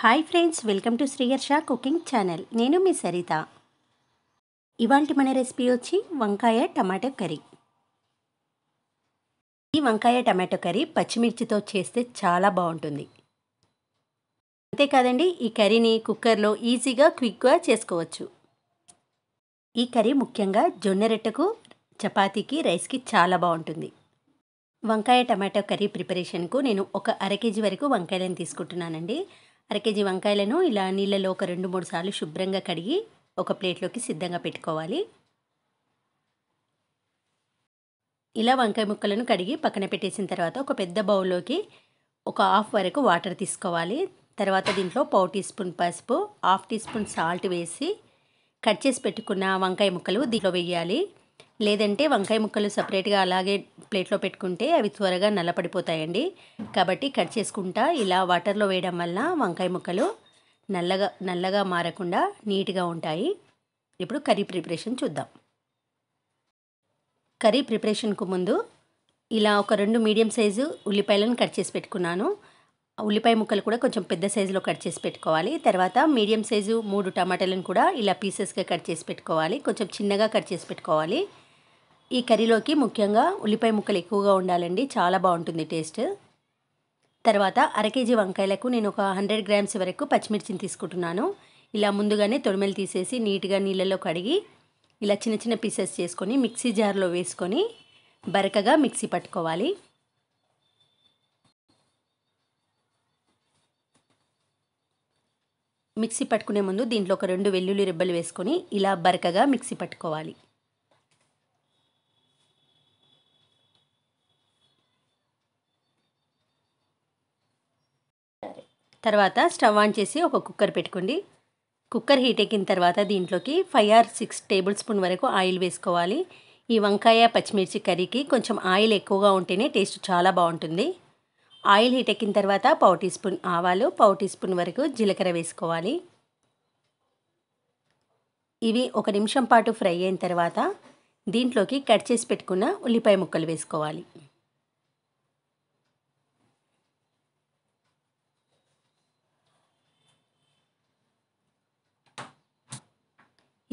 hi friends welcome to Sriharsha cooking channel నేను మీ సరిత ఇవాంటి మన రెసిపీ వచ్చి వంకాయ టమాటో కర్రీ ఈ వంకాయ టమాటో కర్రీ పచ్చిమిర్చితో చేస్తే చాలా బాగుంటుంది అంతేకాదండి ఈ కర్రీని కుక్కర్లో ఈజీగా క్విక్గా చేసుకోవచ్చు ఈ కర్రీ ముఖ్యంగా జొన్న రొట్టెకు చపాతీకి రైస్కి చాలా బాగుంటుంది వంకాయ టమాటో కర్రీ ప్రిపరేషన్కు నేను ఒక అర కేజీ వరకు వంకాయలను తీసుకుంటున్నానండి అరకేజీ వంకాయలను ఇలా నీళ్ళలో ఒక రెండు మూడు సార్లు శుభ్రంగా కడిగి ఒక ప్లేట్లోకి సిద్ధంగా పెట్టుకోవాలి ఇలా వంకాయ ముక్కలను కడిగి పక్కన పెట్టేసిన తర్వాత ఒక పెద్ద బౌల్లోకి ఒక హాఫ్ వరకు వాటర్ తీసుకోవాలి తర్వాత దీంట్లో పావు టీ స్పూన్ పసుపు హాఫ్ టీ స్పూన్ సాల్ట్ వేసి కట్ చేసి పెట్టుకున్న వంకాయ ముక్కలు దీంట్లో వేయాలి లేదంటే వంకాయ ముక్కలు సపరేట్గా అలాగే ప్లేట్లో పెట్టుకుంటే అవి త్వరగా నల్లపడిపోతాయండి కాబట్టి కట్ చేసుకుంటా ఇలా వాటర్లో వేయడం వల్ల వంకాయ ముక్కలు నల్లగా నల్లగా మారకుండా నీట్గా ఉంటాయి ఇప్పుడు కర్రీ ప్రిపరేషన్ చూద్దాం కర్రీ ప్రిపరేషన్కు ముందు ఇలా ఒక రెండు మీడియం సైజు ఉల్లిపాయలను కట్ చేసి పెట్టుకున్నాను ఉల్లిపాయ ముక్కలు కూడా కొంచెం పెద్ద సైజులో కట్ చేసి పెట్టుకోవాలి తర్వాత మీడియం సైజు మూడు టమాటాలను కూడా ఇలా పీసెస్గా కట్ చేసి పెట్టుకోవాలి కొంచెం చిన్నగా కట్ చేసి పెట్టుకోవాలి ఈ కర్రీలోకి ముఖ్యంగా ఉల్లిపాయ ముక్కలు ఎక్కువగా ఉండాలండి చాలా బాగుంటుంది టేస్ట్ తర్వాత అర కేజీ వంకాయలకు నేను ఒక హండ్రెడ్ గ్రామ్స్ వరకు పచ్చిమిర్చిని తీసుకుంటున్నాను ఇలా ముందుగానే తొడిమెలు తీసేసి నీట్గా నీళ్ళలో కడిగి ఇలా చిన్న చిన్న పీసెస్ చేసుకొని మిక్సీ జార్లో వేసుకొని బరకగా మిక్సీ పట్టుకోవాలి మిక్సీ పట్టుకునే ముందు దీంట్లో ఒక రెండు వెల్లుల్లి రెబ్బలు వేసుకొని ఇలా బరకగా మిక్సీ పట్టుకోవాలి తర్వాత స్టవ్ ఆన్ చేసి ఒక కుక్కర్ పెట్టుకోండి కుక్కర్ హీట్ ఎక్కిన తర్వాత దీంట్లోకి five or six tablespoon వరకు ఆయిల్ వేసుకోవాలి ఈ వంకాయ పచ్చిమిర్చి కర్రీకి కొంచెం ఆయిల్ ఎక్కువగా ఉంటేనే టేస్ట్ చాలా బాగుంటుంది ఆయిల్ హీట్ ఎక్కిన తర్వాత పావు టీ స్పూన్ ఆవాలు పావు టీ స్పూన్ వరకు జీలకర్ర వేసుకోవాలి ఇవి ఒక నిమిషం పాటు ఫ్రై అయిన తర్వాత దీంట్లోకి కట్ చేసి పెట్టుకున్న ఉల్లిపాయ ముక్కలు వేసుకోవాలి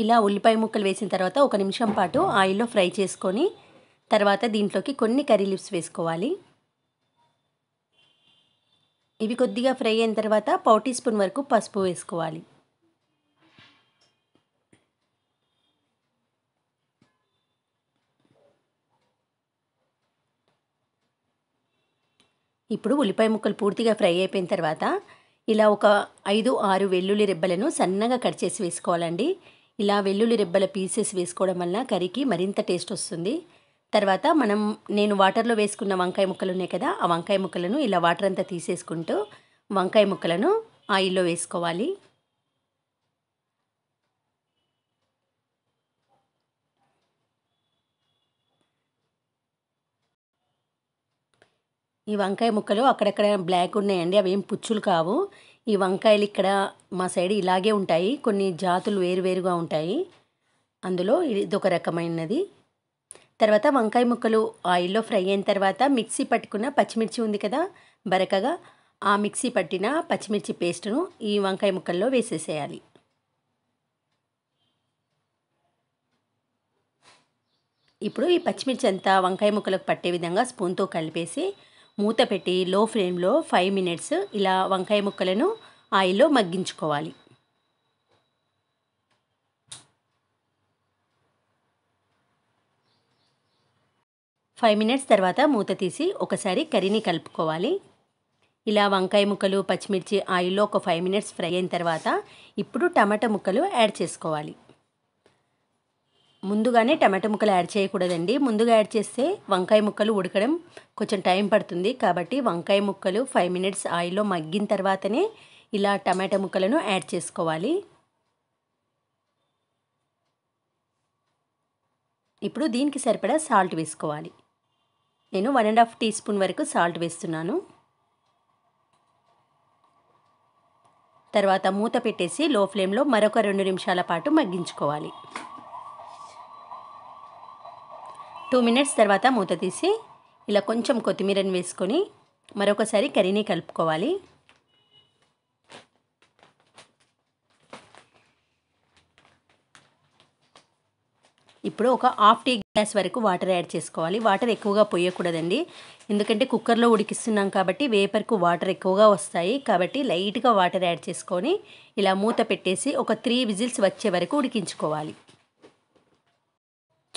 ఇలా ఉల్లిపాయ ముక్కలు వేసిన తర్వాత ఒక నిమిషం పాటు ఆయిల్లో ఫ్రై చేసుకొని తర్వాత దీంట్లోకి కొన్ని కర్రీ లీవ్స్ వేసుకోవాలి ఇవి కొద్దిగా ఫ్రై అయిన తర్వాత పావు టీ స్పూన్ వరకు పసుపు వేసుకోవాలి ఇప్పుడు ఉల్లిపాయ ముక్కలు పూర్తిగా ఫ్రై అయిపోయిన తర్వాత ఇలా ఒక ఐదు ఆరు వెల్లుల్లి రెబ్బలను సన్నగా కట్ చేసి వేసుకోవాలండి ఇలా వెల్లుల్లి రెబ్బల పీసెస్ వేసుకోవడం వల్ల కర్రీకి మరింత టేస్ట్ వస్తుంది తర్వాత మనం నేను వాటర్లో వేసుకున్న వంకాయ ముక్కలు ఉన్నాయి కదా ఆ వంకాయ ముక్కలను ఇలా వాటర్ అంతా తీసేసుకుంటూ వంకాయ ముక్కలను ఆయిల్లో వేసుకోవాలి ఈ వంకాయ ముక్కలు అక్కడక్కడ బ్లాక్ ఉన్నాయండి అవి ఏం పుచ్చులు కావు ఈ వంకాయలు ఇక్కడ మా సైడ్ ఇలాగే ఉంటాయి కొన్ని జాతులు వేరువేరుగా ఉంటాయి అందులో ఇది ఒక రకమైనది తర్వాత వంకాయ ముక్కలు ఆయిల్లో ఫ్రై అయిన తర్వాత మిక్సీ పట్టుకున్న పచ్చిమిర్చి ఉంది కదా బరకగా ఆ మిక్సీ పట్టిన పచ్చిమిర్చి పేస్టును ఈ వంకాయ ముక్కల్లో వేసేసేయాలి ఇప్పుడు ఈ పచ్చిమిర్చి అంతా వంకాయ ముక్కలకు పట్టే విధంగా స్పూన్తో కలిపేసి మూత పెట్టి లో ఫ్లేమ్లో ఫైవ్ మినిట్స్ ఇలా వంకాయ ముక్కలను ఆయిల్లో మగ్గించుకోవాలి ఫైవ్ మినిట్స్ తర్వాత మూత తీసి ఒకసారి కర్రీని కలుపుకోవాలి ఇలా వంకాయ ముక్కలు పచ్చిమిర్చి ఆయిల్లో ఒక ఫైవ్ మినిట్స్ ఫ్రై అయిన తర్వాత ఇప్పుడు టమాటా ముక్కలు యాడ్ చేసుకోవాలి ముందుగానే టమాటా ముక్కలు యాడ్ చేయకూడదండి ముందుగా యాడ్ చేస్తే వంకాయ ముక్కలు ఉడకడం కొంచెం టైం పడుతుంది కాబట్టి వంకాయ ముక్కలు ఫైవ్ మినిట్స్ ఆయిల్లో మగ్గిన తర్వాతనే ఇలా టమాటా ముక్కలను యాడ్ చేసుకోవాలి ఇప్పుడు దీనికి సరిపడా సాల్ట్ వేసుకోవాలి నేను one and half teaspoon వరకు సాల్ట్ వేస్తున్నాను తర్వాత మూత పెట్టేసి లో ఫ్లేమ్లో మరొక రెండు నిమిషాల పాటు మగ్గించుకోవాలి టూ మినిట్స్ తర్వాత మూత తీసి ఇలా కొంచెం కొత్తిమీరని వేసుకొని మరొకసారి కర్రీని కలుపుకోవాలి ఇప్పుడు ఒక హాఫ్ టీ గ్లాస్ వరకు వాటర్ యాడ్ చేసుకోవాలి వాటర్ ఎక్కువగా పోయకూడదండి ఎందుకంటే కుక్కర్లో ఉడికిస్తున్నాం కాబట్టి వేపర్కు వాటర్ ఎక్కువగా వస్తాయి కాబట్టి లైట్గా వాటర్ యాడ్ చేసుకొని ఇలా మూత పెట్టేసి ఒక త్రీ విజిల్స్ వచ్చే వరకు ఉడికించుకోవాలి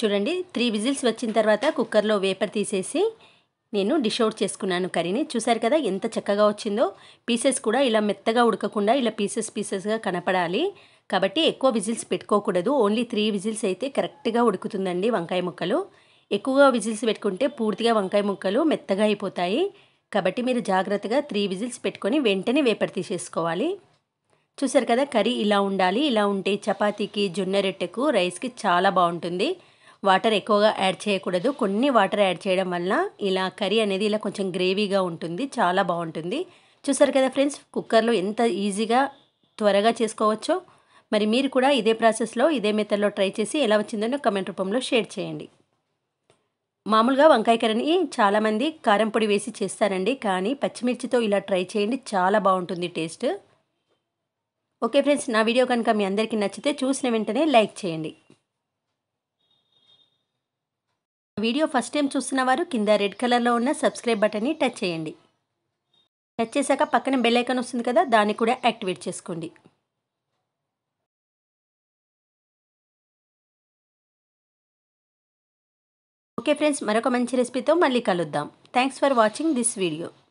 చూడండి త్రీ విజిల్స్ వచ్చిన తర్వాత కుక్కర్లో వేపర్ తీసేసి నేను డిష్ అవుట్ చేసుకున్నాను కర్రీని చూసారు కదా ఎంత చక్కగా వచ్చిందో పీసెస్ కూడా ఇలా మెత్తగా ఉడకకుండా ఇలా పీసెస్ పీసెస్గా కనపడాలి కాబట్టి ఎక్కువ విజిల్స్ పెట్టుకోకూడదు ఓన్లీ త్రీ విజిల్స్ అయితే కరెక్ట్గా ఉడుకుతుందండి వంకాయ ముక్కలు ఎక్కువగా విజిల్స్ పెట్టుకుంటే పూర్తిగా వంకాయ ముక్కలు మెత్తగా అయిపోతాయి కాబట్టి మీరు జాగ్రత్తగా త్రీ విజిల్స్ పెట్టుకొని వెంటనే వేపర్ తీసేసుకోవాలి చూసారు కదా కర్రీ ఇలా ఉండాలి ఇలా ఉంటే చపాతీకి జొన్న రొట్టెకు రైస్కి చాలా బాగుంటుంది వాటర్ ఎక్కువగా యాడ్ చేయకూడదు కొన్ని వాటర్ యాడ్ చేయడం వల్ల ఇలా కర్రీ అనేది ఇలా కొంచెం గ్రేవీగా ఉంటుంది చాలా బాగుంటుంది చూసారు కదా ఫ్రెండ్స్ కుక్కర్లో ఎంత ఈజీగా త్వరగా చేసుకోవచ్చో మరి మీరు కూడా ఇదే ప్రాసెస్లో ఇదే మెథడ్లో ట్రై చేసి ఎలా వచ్చిందో కమెంట్ రూపంలో షేర్ చేయండి మామూలుగా వంకాయ కర్రీని చాలామంది కారం పొడి వేసి చేస్తారండి కానీ పచ్చిమిర్చితో ఇలా ట్రై చేయండి చాలా బాగుంటుంది టేస్ట్ ఓకే ఫ్రెండ్స్ నా వీడియో కనుక మీ అందరికీ నచ్చితే చూసిన వెంటనే లైక్ చేయండి వీడియో ఫస్ట్ టైం చూస్తున్న వారు కింద రెడ్ కలర్లో ఉన్న సబ్స్క్రైబ్ బటన్ని టచ్ చేయండి టచ్ చేశాక పక్కన బెల్ వస్తుంది కదా దాన్ని కూడా యాక్టివేట్ చేసుకోండి ఓకే ఫ్రెండ్స్ మరొక మంచి రెసిపీతో మళ్ళీ కలుద్దాం thanks for watching this video